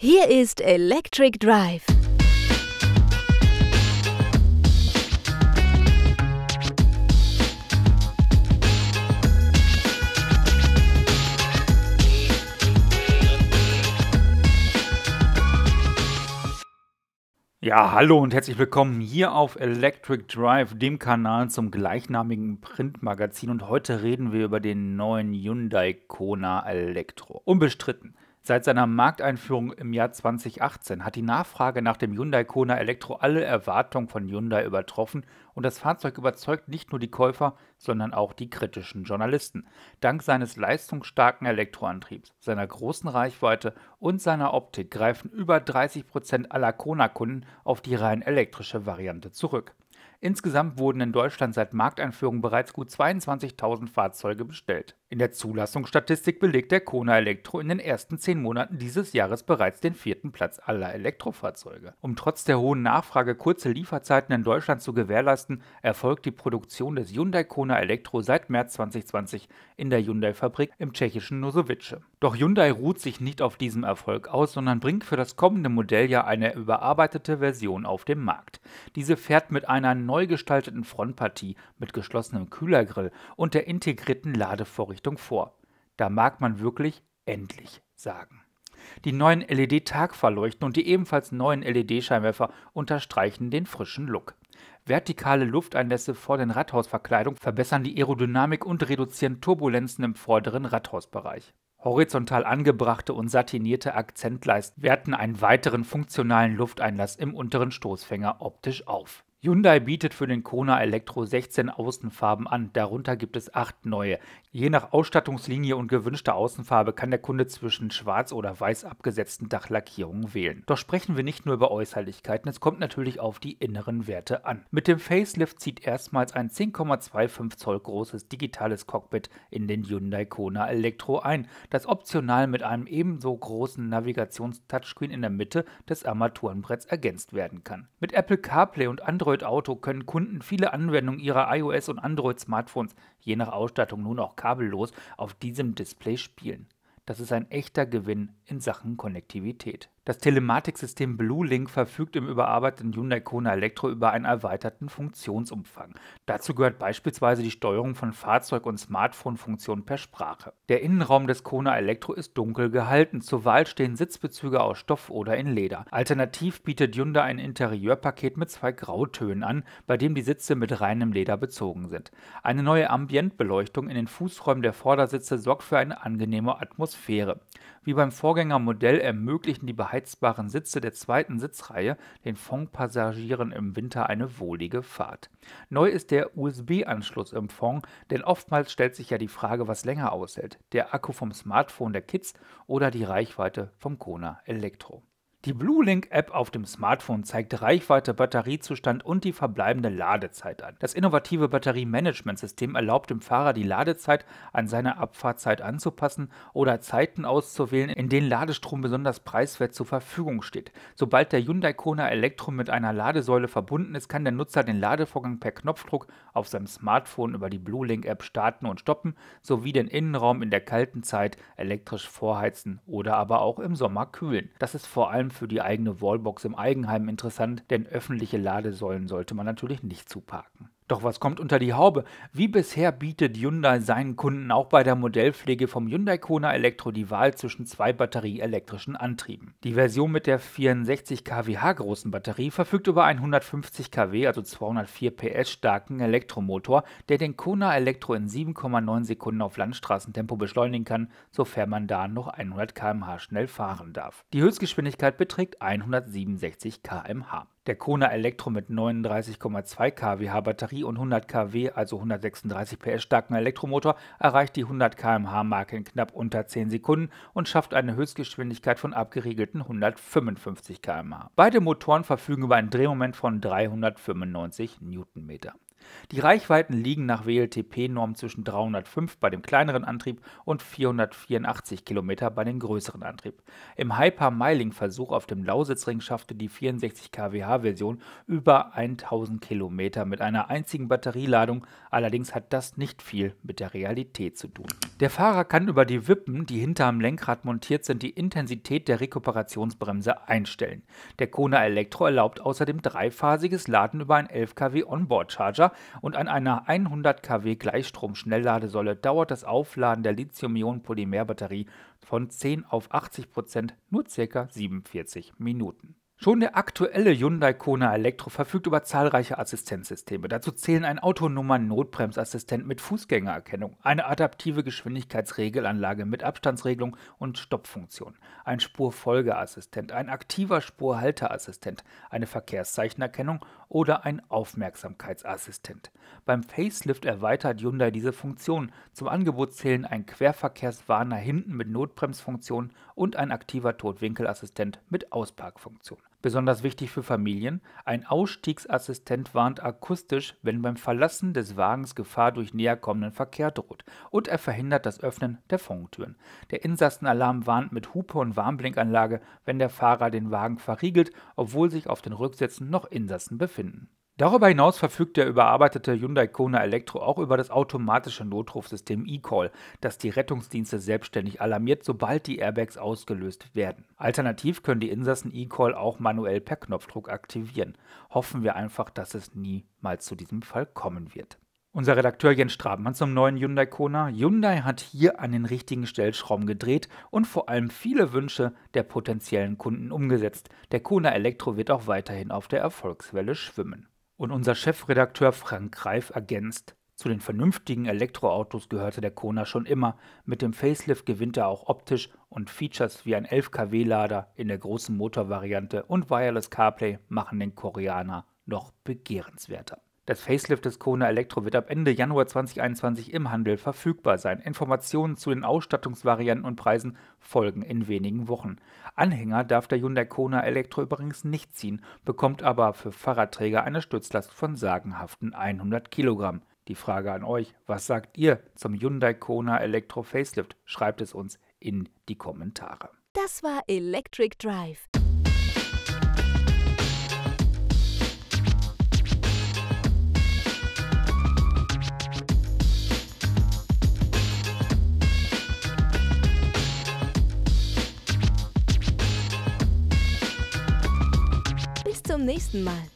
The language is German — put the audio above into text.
Hier ist Electric Drive. Ja, hallo und herzlich willkommen hier auf Electric Drive, dem Kanal zum gleichnamigen Printmagazin. Und heute reden wir über den neuen Hyundai Kona Elektro. Unbestritten Seit seiner Markteinführung im Jahr 2018 hat die Nachfrage nach dem Hyundai Kona Elektro alle Erwartungen von Hyundai übertroffen und das Fahrzeug überzeugt nicht nur die Käufer, sondern auch die kritischen Journalisten. Dank seines leistungsstarken Elektroantriebs, seiner großen Reichweite und seiner Optik greifen über 30% Prozent aller Kona-Kunden auf die rein elektrische Variante zurück. Insgesamt wurden in Deutschland seit Markteinführung bereits gut 22.000 Fahrzeuge bestellt. In der Zulassungsstatistik belegt der Kona Elektro in den ersten zehn Monaten dieses Jahres bereits den vierten Platz aller Elektrofahrzeuge. Um trotz der hohen Nachfrage kurze Lieferzeiten in Deutschland zu gewährleisten, erfolgt die Produktion des Hyundai Kona Elektro seit März 2020 in der Hyundai-Fabrik im tschechischen Nosovice. Doch Hyundai ruht sich nicht auf diesem Erfolg aus, sondern bringt für das kommende Modelljahr eine überarbeitete Version auf den Markt. Diese fährt mit einer neu gestalteten Frontpartie mit geschlossenem Kühlergrill und der integrierten Ladevorrichtung vor. Da mag man wirklich endlich sagen. Die neuen LED-Tagverleuchten und die ebenfalls neuen LED-Scheinwerfer unterstreichen den frischen Look. Vertikale Lufteinlässe vor den Radhausverkleidung verbessern die Aerodynamik und reduzieren Turbulenzen im vorderen Radhausbereich. Horizontal angebrachte und satinierte Akzentleisten werten einen weiteren funktionalen Lufteinlass im unteren Stoßfänger optisch auf. Hyundai bietet für den Kona Electro 16 Außenfarben an, darunter gibt es 8 neue. Je nach Ausstattungslinie und gewünschter Außenfarbe kann der Kunde zwischen schwarz oder weiß abgesetzten Dachlackierungen wählen. Doch sprechen wir nicht nur über Äußerlichkeiten, es kommt natürlich auf die inneren Werte an. Mit dem Facelift zieht erstmals ein 10,25 Zoll großes digitales Cockpit in den Hyundai Kona Electro ein, das optional mit einem ebenso großen Navigations-Touchscreen in der Mitte des Armaturenbretts ergänzt werden kann. Mit Apple CarPlay und anderen Android Auto können Kunden viele Anwendungen ihrer iOS- und Android-Smartphones, je nach Ausstattung nun auch kabellos, auf diesem Display spielen. Das ist ein echter Gewinn in Sachen Konnektivität. Das Telematiksystem BlueLink verfügt im überarbeiteten Hyundai Kona Electro über einen erweiterten Funktionsumfang. Dazu gehört beispielsweise die Steuerung von Fahrzeug- und Smartphone-Funktionen per Sprache. Der Innenraum des Kona Electro ist dunkel gehalten. Zur Wahl stehen Sitzbezüge aus Stoff oder in Leder. Alternativ bietet Hyundai ein Interieurpaket mit zwei Grautönen an, bei dem die Sitze mit reinem Leder bezogen sind. Eine neue Ambientbeleuchtung in den Fußräumen der Vordersitze sorgt für eine angenehme Atmosphäre. Wie beim Vorgängermodell ermöglichen die Beheizung heizbaren Sitze der zweiten Sitzreihe den Fond-Passagieren im Winter eine wohlige Fahrt. Neu ist der USB-Anschluss im Fond, denn oftmals stellt sich ja die Frage, was länger aushält, der Akku vom Smartphone der Kids oder die Reichweite vom Kona Elektro. Die BlueLink-App auf dem Smartphone zeigt Reichweite, Batteriezustand und die verbleibende Ladezeit an. Das innovative Batteriemanagementsystem erlaubt dem Fahrer, die Ladezeit an seine Abfahrtzeit anzupassen oder Zeiten auszuwählen, in denen Ladestrom besonders preiswert zur Verfügung steht. Sobald der Hyundai Kona Elektrum mit einer Ladesäule verbunden ist, kann der Nutzer den Ladevorgang per Knopfdruck auf seinem Smartphone über die BlueLink-App starten und stoppen, sowie den Innenraum in der kalten Zeit elektrisch vorheizen oder aber auch im Sommer kühlen. Das ist vor allem für die eigene Wallbox im Eigenheim interessant, denn öffentliche Ladesäulen sollte man natürlich nicht zuparken. Doch was kommt unter die Haube? Wie bisher bietet Hyundai seinen Kunden auch bei der Modellpflege vom Hyundai Kona Elektro die Wahl zwischen zwei batterieelektrischen Antrieben. Die Version mit der 64 kWh großen Batterie verfügt über einen 150 kW, also 204 PS starken Elektromotor, der den Kona Elektro in 7,9 Sekunden auf Landstraßentempo beschleunigen kann, sofern man da noch 100 km/h schnell fahren darf. Die Höchstgeschwindigkeit beträgt 167 km/h der Kona Elektro mit 39,2 kWh Batterie und 100 kW, also 136 PS starken Elektromotor, erreicht die 100 km/h Marke in knapp unter 10 Sekunden und schafft eine Höchstgeschwindigkeit von abgeriegelten 155 km/h. Beide Motoren verfügen über ein Drehmoment von 395 Newtonmeter. Die Reichweiten liegen nach WLTP-Norm zwischen 305 bei dem kleineren Antrieb und 484 km bei dem größeren Antrieb. Im Hyper-Miling-Versuch auf dem Lausitzring schaffte die 64 kWh-Version über 1000 km mit einer einzigen Batterieladung, allerdings hat das nicht viel mit der Realität zu tun. Der Fahrer kann über die Wippen, die hinterm Lenkrad montiert sind, die Intensität der Rekuperationsbremse einstellen. Der Kona Elektro erlaubt außerdem dreiphasiges Laden über einen 11 kW Onboard-Charger und an einer 100 kW Gleichstrom-Schnellladesäule dauert das Aufladen der Lithium-Ionen-Polymerbatterie von 10 auf 80 Prozent nur ca. 47 Minuten. Schon der aktuelle Hyundai Kona Elektro verfügt über zahlreiche Assistenzsysteme. Dazu zählen ein autonomer Notbremsassistent mit Fußgängererkennung, eine adaptive Geschwindigkeitsregelanlage mit Abstandsregelung und Stoppfunktion, ein Spurfolgeassistent, ein aktiver Spurhalteassistent, eine Verkehrszeichenerkennung oder ein Aufmerksamkeitsassistent. Beim Facelift erweitert Hyundai diese Funktionen. Zum Angebot zählen ein Querverkehrswarner hinten mit Notbremsfunktion und ein aktiver Totwinkelassistent mit Ausparkfunktion. Besonders wichtig für Familien, ein Ausstiegsassistent warnt akustisch, wenn beim Verlassen des Wagens Gefahr durch näherkommenden Verkehr droht und er verhindert das Öffnen der Fondtüren. Der Insassenalarm warnt mit Hupe und Warnblinkanlage, wenn der Fahrer den Wagen verriegelt, obwohl sich auf den Rücksitzen noch Insassen befinden. Darüber hinaus verfügt der überarbeitete Hyundai Kona Elektro auch über das automatische Notrufsystem eCall, das die Rettungsdienste selbstständig alarmiert, sobald die Airbags ausgelöst werden. Alternativ können die Insassen eCall auch manuell per Knopfdruck aktivieren. Hoffen wir einfach, dass es niemals zu diesem Fall kommen wird. Unser Redakteur Jens Strabmann zum neuen Hyundai Kona. Hyundai hat hier an den richtigen Stellschrauben gedreht und vor allem viele Wünsche der potenziellen Kunden umgesetzt. Der Kona Elektro wird auch weiterhin auf der Erfolgswelle schwimmen. Und unser Chefredakteur Frank Greif ergänzt, zu den vernünftigen Elektroautos gehörte der Kona schon immer. Mit dem Facelift gewinnt er auch optisch und Features wie ein 11 kW-Lader in der großen Motorvariante und Wireless CarPlay machen den Koreaner noch begehrenswerter. Das Facelift des Kona Elektro wird ab Ende Januar 2021 im Handel verfügbar sein. Informationen zu den Ausstattungsvarianten und Preisen folgen in wenigen Wochen. Anhänger darf der Hyundai Kona Elektro übrigens nicht ziehen, bekommt aber für Fahrradträger eine Stützlast von sagenhaften 100 Kilogramm. Die Frage an euch, was sagt ihr zum Hyundai Kona Elektro Facelift? Schreibt es uns in die Kommentare. Das war Electric Drive. nächsten Mal.